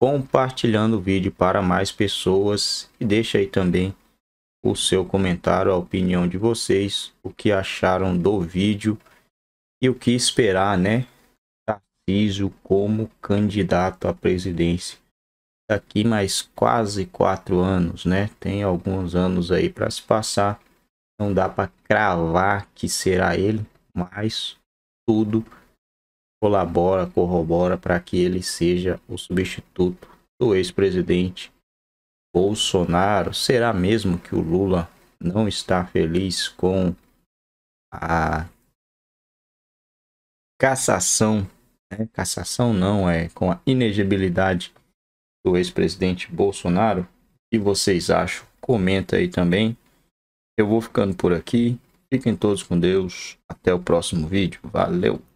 compartilhando o vídeo para mais pessoas e deixa aí também o seu comentário, a opinião de vocês, o que acharam do vídeo e o que esperar, né? Tarcísio como candidato à presidência daqui mais quase quatro anos, né? Tem alguns anos aí para se passar. Não dá para cravar que será ele, mas tudo colabora, corrobora para que ele seja o substituto do ex-presidente Bolsonaro. Será mesmo que o Lula não está feliz com a cassação, né? cassação não, é com a inegibilidade do ex-presidente Bolsonaro? O que vocês acham? Comenta aí também. Eu vou ficando por aqui. Fiquem todos com Deus. Até o próximo vídeo. Valeu!